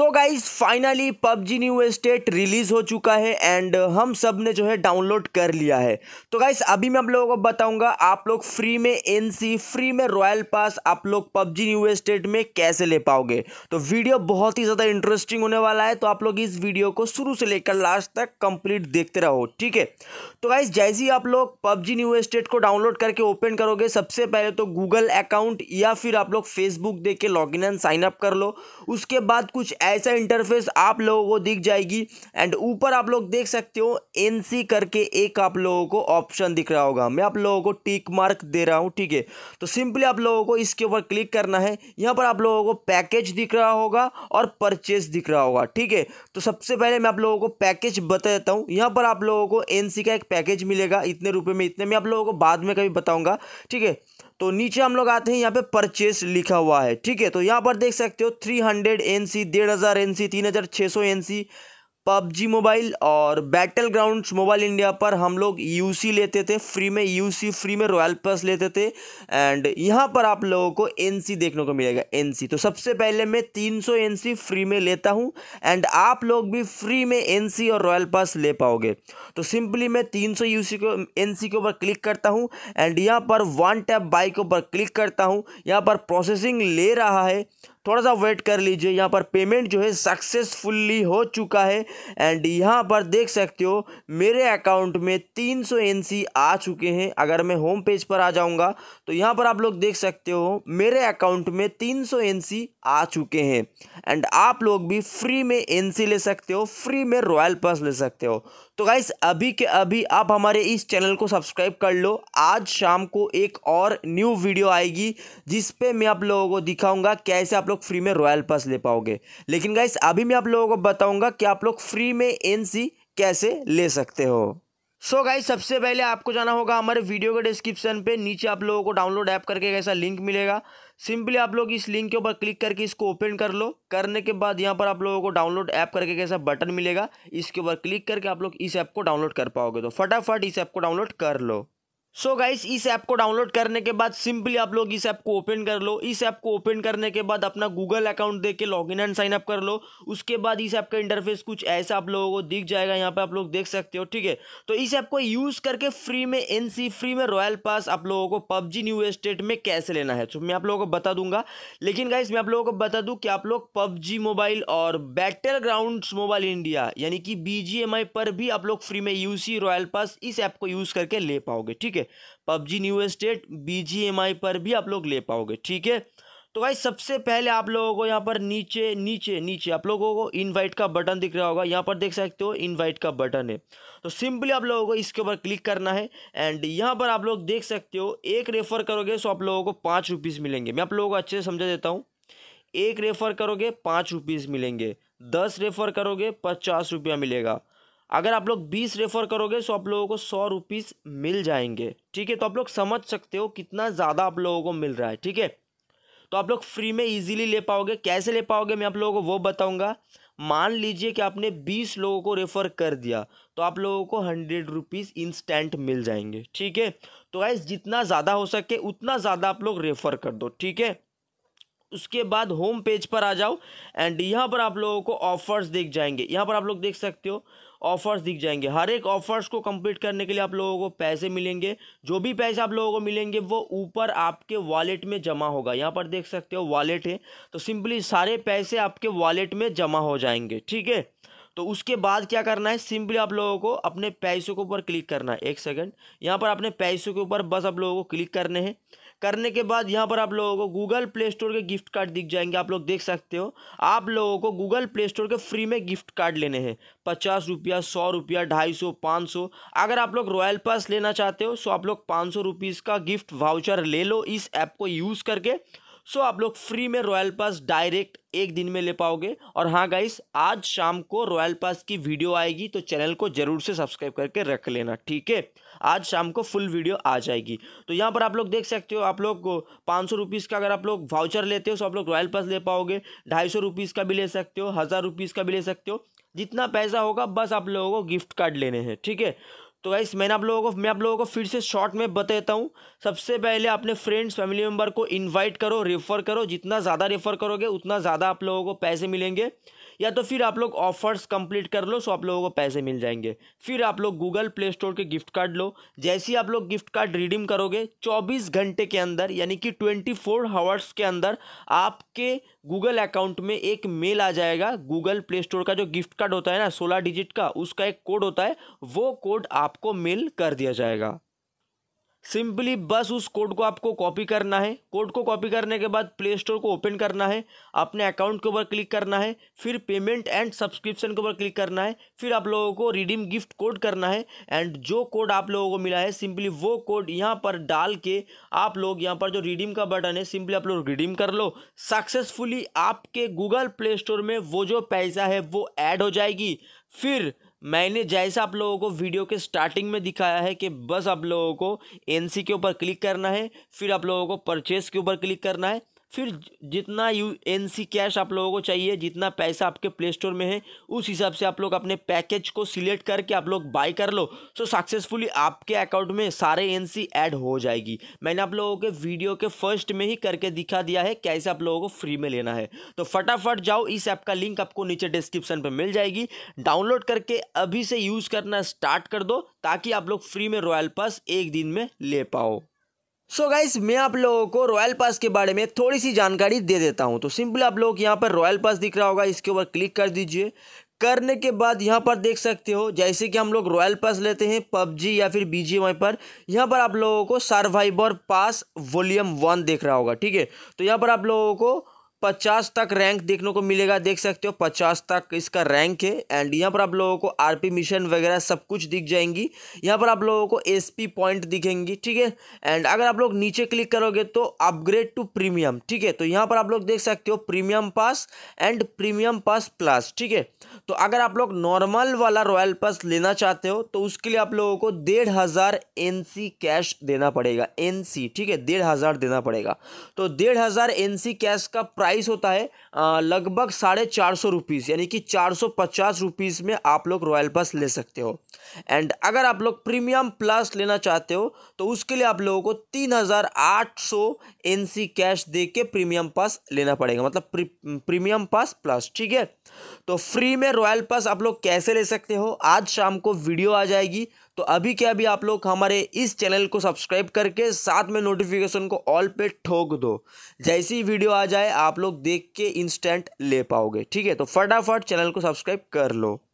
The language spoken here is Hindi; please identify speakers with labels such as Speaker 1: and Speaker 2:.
Speaker 1: सो guys finally PUBG new state release हो चुका है एंड uh, हम सब ने जो है डाउनलोड कर लिया है तो गाइज अभी मैं आप लोगों को बताऊंगा आप लोग फ्री में एनसी फ्री में रॉयल पास आप लोग पबजी न्यू स्टेट में कैसे ले पाओगे तो वीडियो बहुत ही ज़्यादा इंटरेस्टिंग होने वाला है तो आप लोग इस वीडियो को शुरू से लेकर लास्ट तक कंप्लीट देखते रहो ठीक है तो गाइज जैसे ही आप लोग पबजी न्यू स्टेट को डाउनलोड करके ओपन करोगे सबसे पहले तो गूगल अकाउंट या फिर आप लोग फेसबुक देख के log in and sign up कर लो उसके बाद कुछ ऐसा इंटरफेस आप लोगों को दिख जाएगी एंड ऊपर आप लोग देख सकते हो एन करके एक आप लोगों को ऑप्शन दिख रहा होगा मैं आप लोगों को टिक मार्क दे रहा हूँ ठीक है तो सिंपली आप लोगों को इसके ऊपर क्लिक करना है यहाँ पर आप लोगों को पैकेज दिख रहा होगा और परचेज दिख रहा होगा ठीक है तो सबसे पहले मैं आप लोगों को पैकेज बता देता हूँ यहाँ पर आप लोगों को एन का एक पैकेज मिलेगा इतने रुपये में इतने में आप लोगों को बाद में कभी बताऊँगा ठीक है तो नीचे हम लोग आते हैं यहाँ पे परचेस लिखा हुआ है ठीक है तो यहाँ पर देख सकते हो थ्री हंड्रेड एन सी डेढ़ हज़ार एन सी तीन हज़ार छः सौ एन सी पबजी मोबाइल और बैटल ग्राउंड मोबाइल इंडिया पर हम लोग यूसी लेते थे फ्री में यूसी फ्री में रॉयल प्लस लेते थे एंड यहाँ पर आप लोगों को एनसी देखने को मिलेगा एनसी तो सबसे पहले मैं 300 एनसी फ्री में लेता हूँ एंड आप लोग भी फ्री में एनसी और रॉयल पास ले पाओगे तो सिंपली मैं 300 यूसी को एन के ऊपर क्लिक करता हूँ एंड यहाँ पर वन टैप बाई के ऊपर क्लिक करता हूँ यहाँ पर प्रोसेसिंग ले रहा है थोड़ा सा वेट कर लीजिए यहाँ पर पेमेंट जो है सक्सेसफुल्ली हो चुका है एंड यहाँ पर देख सकते हो मेरे अकाउंट में 300 सौ आ चुके हैं अगर मैं होम पेज पर आ जाऊँगा तो यहाँ पर आप लोग देख सकते हो मेरे अकाउंट में 300 सौ आ चुके हैं एंड आप लोग भी फ्री में एन ले सकते हो फ्री में रॉयल पास ले सकते हो तो गाइस अभी के अभी आप हमारे इस चैनल को सब्सक्राइब कर लो आज शाम को एक और न्यू वीडियो आएगी जिसपे मैं आप लोगों को दिखाऊंगा कैसे आप लोग फ्री में रॉयल पास ले पाओगे लेकिन गाइस अभी मैं आप लोगों को बताऊंगा कि आप लोग फ्री में एन कैसे ले सकते हो सो so गाइस सबसे पहले आपको जाना होगा हमारे वीडियो के डिस्क्रिप्शन पे नीचे आप लोगों को डाउनलोड ऐप करके ऐसा लिंक मिलेगा सिंपली आप लोग इस लिंक के ऊपर क्लिक करके इसको ओपन कर लो करने के बाद यहाँ पर आप लोगों को डाउनलोड ऐप करके कैसा बटन मिलेगा इसके ऊपर क्लिक करके आप लोग इस ऐप को डाउनलोड कर पाओगे तो फटाफट इस ऐप को डाउनलोड कर लो सो so गाइस इस ऐप को डाउनलोड करने के बाद सिंपली आप लोग इस ऐप को ओपन कर लो इस ऐप को ओपन करने के बाद अपना गूगल अकाउंट देके के लॉगिन एंड साइन अप कर लो उसके बाद इस ऐप का इंटरफेस कुछ ऐसा आप लोगों को दिख जाएगा यहाँ पे आप लोग देख सकते हो ठीक है तो इस ऐप को यूज़ करके फ्री में एन फ्री में रॉयल पास आप लोगों को पबजी न्यू स्टेट में कैसे लेना है तो मैं आप लोगों को बता दूंगा लेकिन गाइस मैं आप लोगों को बता दूँ कि आप लोग पबजी मोबाइल और बैटल ग्राउंड मोबाइल इंडिया यानी कि बी पर भी आप लोग फ्री में यू रॉयल पास इस ऐप को यूज़ करके ले पाओगे ठीक है है पबजी न्यू स्टेट बी पर भी आप लोग ले पाओगे ठीक है तो भाई सबसे पहले आप लोगों को यहाँ पर नीचे नीचे नीचे आप लोगों को इनवाइट का बटन दिख रहा होगा यहाँ पर देख सकते हो इनवाइट का बटन है तो सिंपली आप लोगों को इसके ऊपर क्लिक करना है एंड यहाँ पर आप लोग देख सकते हो एक रेफर करोगे सो तो आप लोगों को पाँच रुपीज़ मिलेंगे मैं आप लोगों को अच्छे से समझा देता हूँ एक रेफर करोगे पाँच मिलेंगे दस रेफर करोगे पचास मिलेगा अगर आप लोग बीस रेफ़र करोगे तो आप लोगों को सौ रुपीज़ मिल जाएंगे ठीक है तो आप लोग समझ सकते हो कितना ज़्यादा आप लोगों को मिल रहा है ठीक है तो आप लोग फ्री में इजीली ले पाओगे कैसे ले पाओगे मैं आप लोगों को वो बताऊंगा मान लीजिए कि आपने बीस लोगों को रेफ़र कर दिया तो आप लोगों को हंड्रेड रुपीज़ इंस्टेंट मिल जाएंगे ठीक है तो ऐस जितना ज़्यादा हो सके उतना ज़्यादा आप लोग रेफ़र कर दो ठीक है उसके बाद होम पेज पर आ जाओ एंड यहाँ पर आप लोगों को ऑफर्स दिख जाएंगे यहाँ पर आप लोग देख सकते हो ऑफर्स दिख जाएंगे हर एक ऑफर्स को कंप्लीट करने के लिए आप लोगों को पैसे मिलेंगे जो भी पैसे आप लोगों को मिलेंगे वो ऊपर आपके वॉलेट में जमा होगा यहाँ पर देख सकते हो वॉलेट है तो सिंपली सारे पैसे आपके वॉलेट में जमा हो जाएंगे ठीक है तो उसके बाद क्या करना है सिंपली आप लोगों को अपने पैसों के ऊपर क्लिक करना है एक सेकेंड यहाँ पर अपने पैसों के ऊपर बस आप लोगों को क्लिक करने हैं करने के बाद यहाँ पर आप लोगों को गूगल प्ले स्टोर के गिफ्ट कार्ड दिख जाएंगे आप लोग देख सकते हो आप लोगों को गूगल प्ले स्टोर के फ्री में गिफ्ट कार्ड लेने हैं पचास रुपया सौ रुपया ढाई सौ पाँच सौ अगर आप लोग रॉयल पास लेना चाहते हो सो तो आप लोग पाँच सौ रुपीज़ का गिफ्ट वाउचर ले लो इस ऐप को यूज़ करके सो आप लोग फ्री में रॉयल पास डायरेक्ट एक दिन में ले पाओगे और हाँ गाइस आज शाम को रॉयल पास की वीडियो आएगी तो चैनल को जरूर से सब्सक्राइब करके रख लेना ठीक है आज शाम को फुल वीडियो आ जाएगी तो यहाँ पर आप लोग देख सकते हो आप लोग पाँच सौ का अगर आप लोग वाउचर लेते हो तो आप लोग रॉयल पास ले पाओगे ढाई सौ का भी ले सकते हो हज़ार का भी ले सकते हो जितना पैसा होगा बस आप लोगों को गिफ्ट कार्ड लेने हैं ठीक है तो गाइस मैंने आप लोगों को मैं आप लोगों को फिर से शॉर्ट में बताता हूँ सबसे पहले अपने फ्रेंड्स फैमिली मेम्बर को इन्वाइट करो रेफ़र करो जितना ज़्यादा रेफ़र करोगे उतना ज़्यादा आप लोगों को पैसे मिलेंगे या तो फिर आप लोग ऑफर्स कंप्लीट कर लो सो आप लोगों को पैसे मिल जाएंगे फिर आप लोग गूगल प्ले स्टोर के गिफ्ट कार्ड लो जैसे ही आप लोग गिफ्ट कार्ड रिडीम करोगे 24 घंटे के अंदर यानी कि 24 फोर हावर्स के अंदर आपके गूगल अकाउंट में एक मेल आ जाएगा गूगल प्ले स्टोर का जो गिफ्ट कार्ड होता है ना सोलह डिजिट का उसका एक कोड होता है वो कोड आपको मेल कर दिया जाएगा सिंपली बस उस कोड को आपको कॉपी करना है कोड को कॉपी करने के बाद प्ले स्टोर को ओपन करना है अपने अकाउंट के ऊपर क्लिक करना है फिर पेमेंट एंड सब्सक्रिप्शन के ऊपर क्लिक करना है फिर आप लोगों को रिडीम गिफ्ट कोड करना है एंड जो कोड आप लोगों को मिला है सिंपली वो कोड यहाँ पर डाल के आप लोग यहाँ पर जो रिडीम का बटन है सिंपली आप लोग रिडीम कर लो सक्सेसफुली आपके गूगल प्ले स्टोर में वो जो पैसा है वो ऐड हो जाएगी फिर मैंने जैसा आप लोगों को वीडियो के स्टार्टिंग में दिखाया है कि बस आप लोगों को एनसी के ऊपर क्लिक करना है फिर आप लोगों को परचेस के ऊपर क्लिक करना है फिर जितना यू एन सी कैश आप लोगों को चाहिए जितना पैसा आपके प्ले स्टोर में है उस हिसाब से आप लोग अपने पैकेज को सिलेक्ट करके आप लोग बाई कर लो सो सक्सेसफुली आपके अकाउंट में सारे एन सी एड हो जाएगी मैंने आप लोगों के वीडियो के फर्स्ट में ही करके दिखा दिया है कैसे आप लोगों को फ्री में लेना है तो फटाफट जाओ इस ऐप का लिंक आपको नीचे डिस्क्रिप्शन पर मिल जाएगी डाउनलोड करके अभी से यूज़ करना स्टार्ट कर दो ताकि आप लोग फ्री में रॉयल पास एक दिन में ले पाओ सो so गाइस मैं आप लोगों को रॉयल पास के बारे में थोड़ी सी जानकारी दे देता हूं तो सिंपल आप लोग यहां पर रॉयल पास दिख रहा होगा इसके ऊपर क्लिक कर दीजिए करने के बाद यहाँ पर देख सकते हो जैसे कि हम लोग रॉयल पास लेते हैं पबजी या फिर बी जी पर यहाँ पर आप लोगों को सर्वाइवर पास वॉल्यूम वन देख रहा होगा ठीक है तो यहाँ पर आप लोगों को पचास तक रैंक देखने को मिलेगा देख सकते हो पचास तक इसका रैंक है एंड यहाँ पर आप लोगों को आरपी मिशन वगैरह सब कुछ दिख जाएंगी यहाँ पर आप लोगों को एसपी पॉइंट दिखेंगी ठीक है एंड अगर आप लोग नीचे क्लिक करोगे तो अपग्रेड टू प्रीमियम ठीक है तो यहाँ पर आप लोग देख सकते हो premium pass and premium pass plus ठीक है तो अगर आप लोग नॉर्मल वाला रॉयल पास लेना चाहते हो तो उसके लिए आप लोगों को डेढ़ हज़ार एन कैश देना पड़ेगा एन ठीक है डेढ़ हज़ार देना पड़ेगा तो डेढ़ हज़ार एन कैश का प्राइस होता है लगभग साढ़े चार सौ रुपीज़ यानी कि चार सौ पचास रुपीज़ में आप लोग रॉयल पास ले सकते हो एंड अगर आप लोग प्रीमियम प्लस लेना चाहते हो तो उसके लिए आप लोगों को तीन हज़ार आठ सौ एन सी कैश दे के प्रीमियम पास लेना पड़ेगा मतलब प्रीमियम पास प्लस ठीक है तो फ्री में रॉयल पास आप लोग कैसे ले सकते हो आज शाम को वीडियो आ जाएगी तो अभी क्या अभी आप लोग हमारे इस चैनल को सब्सक्राइब करके साथ में नोटिफिकेशन को ऑल पे ठोक दो जैसी ही वीडियो आ जाए आप लोग देख के इंस्टेंट ले पाओगे ठीक है तो फटाफट चैनल को सब्सक्राइब कर लो